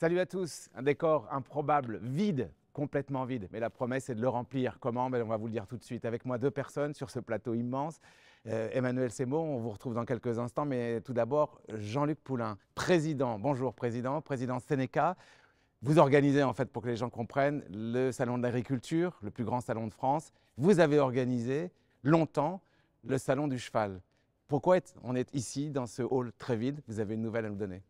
Salut à tous, un décor improbable, vide, complètement vide, mais la promesse est de le remplir. Comment ben, On va vous le dire tout de suite. Avec moi, deux personnes sur ce plateau immense. Euh, Emmanuel Semo, on vous retrouve dans quelques instants, mais tout d'abord, Jean-Luc Poulain, président, bonjour président, président Sénéca. Vous organisez, en fait, pour que les gens comprennent, le Salon de l'agriculture, le plus grand salon de France. Vous avez organisé longtemps le Salon du cheval. Pourquoi on est ici, dans ce hall très vide Vous avez une nouvelle à nous donner.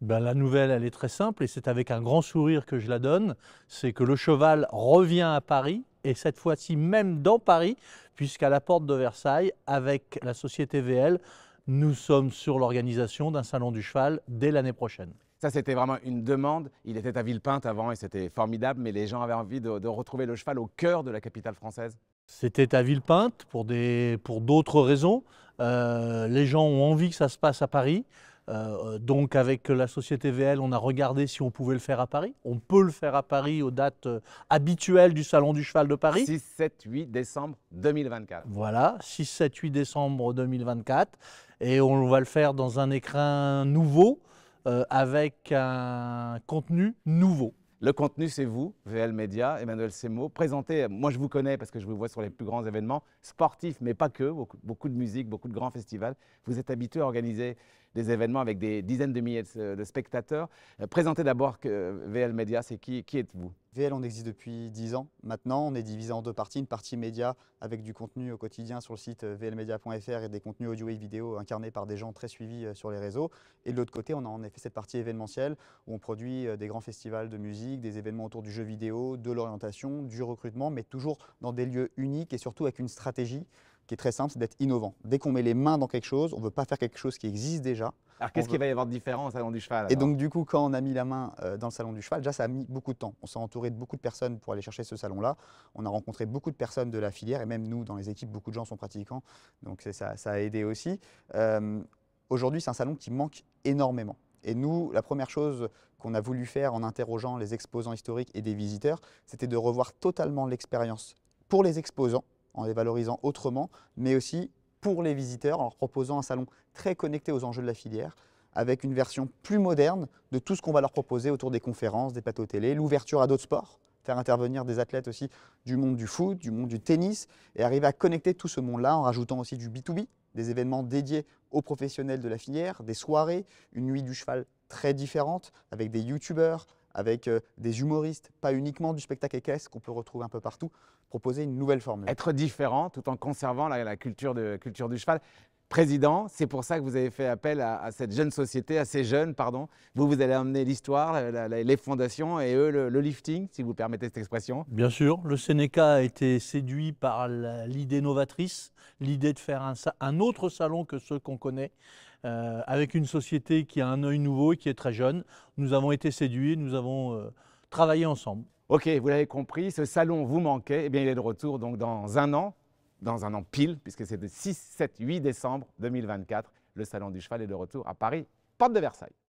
Ben, la nouvelle, elle est très simple et c'est avec un grand sourire que je la donne. C'est que le cheval revient à Paris et cette fois-ci même dans Paris, puisqu'à la porte de Versailles, avec la société VL, nous sommes sur l'organisation d'un salon du cheval dès l'année prochaine. Ça, c'était vraiment une demande. Il était à Villepinte avant et c'était formidable, mais les gens avaient envie de, retrouver le cheval au cœur de la capitale française. C'était à Villepinte pour, pour d'autres raisons. Euh, les gens ont envie que ça se passe à Paris. Euh, euh, donc avec la société VL, on a regardé si on pouvait le faire à Paris. On peut le faire à Paris aux dates euh, habituelles du Salon du Cheval de Paris. 6, 7, 8 décembre 2024. Voilà, 6, 7, 8 décembre 2024. Et on va le faire dans un écrin nouveau, avec un contenu nouveau. Le contenu, c'est vous, VL Média, Emmanuel Semo. Présentez, moi je vous connais parce que je vous vois sur les plus grands événements sportifs, mais pas que, beaucoup de musique, beaucoup de grands festivals. Vous êtes habitué à organiser des événements avec des dizaines de milliers de spectateurs. Euh, présentez d'abord euh, VL Media, c'est qui, qui êtes-vous VL, on existe depuis 10 ans maintenant. On est divisé en deux parties. Une partie média avec du contenu au quotidien sur le site euh, vlmedia.fr et des contenus audio et vidéo incarnés par des gens très suivis sur les réseaux. Et de l'autre côté, on a en effet cette partie événementielle où on produit des grands festivals de musique, des événements autour du jeu vidéo, de l'orientation, du recrutement, mais toujours dans des lieux uniques et surtout avec une stratégie qui est très simple, c'est d'être innovant. Dès qu'on met les mains dans quelque chose, on ne veut pas faire quelque chose qui existe déjà. Alors qu'est-ce qu'il va y avoir de différent au salon du cheval Et donc du coup, quand on a mis la main euh, dans le salon du cheval, déjà ça a mis beaucoup de temps. On s'est entouré de beaucoup de personnes pour aller chercher ce salon-là. On a rencontré beaucoup de personnes de la filière et même nous, dans les équipes, beaucoup de gens sont pratiquants. Donc ça, ça a aidé aussi. Euh, aujourd'hui, c'est un salon qui manque énormément. Et nous, la première chose qu'on a voulu faire en interrogeant les exposants historiques et des visiteurs, c'était de revoir totalement l'expérience pour les exposants en les valorisant autrement, mais aussi pour les visiteurs en leur proposant un salon très connecté aux enjeux de la filière, avec une version plus moderne de tout ce qu'on va leur proposer autour des conférences, des plateaux télé, l'ouverture à d'autres sports, faire intervenir des athlètes aussi du monde du foot, du monde du tennis, et arriver à connecter tout ce monde-là en rajoutant aussi du B2B, des événements dédiés aux professionnels de la filière, des soirées, une nuit du cheval très différente, avec des youtubeurs, avec euh, des humoristes, pas uniquement du spectacle et qu'on peut retrouver un peu partout, proposer une nouvelle formule. Être différent tout en conservant la, culture, de, culture du cheval. Président, c'est pour ça que vous avez fait appel à, cette jeune société, à ces jeunes, pardon. Vous, vous allez emmener l'histoire, les fondations et eux, le, lifting, si vous permettez cette expression. Bien sûr, le Sénéca a été séduit par l'idée novatrice, l'idée de faire un, un autre salon que ceux qu'on connaît, euh, avec une société qui a un œil nouveau et qui est très jeune. Nous avons été séduits, nous avons euh, travaillé ensemble. Ok, vous l'avez compris, ce salon vous manquait, eh bien il est de retour donc dans un an, dans un an pile, puisque c'est le 6, 7, 8 décembre 2024. Le salon du cheval est de retour à Paris, porte de Versailles.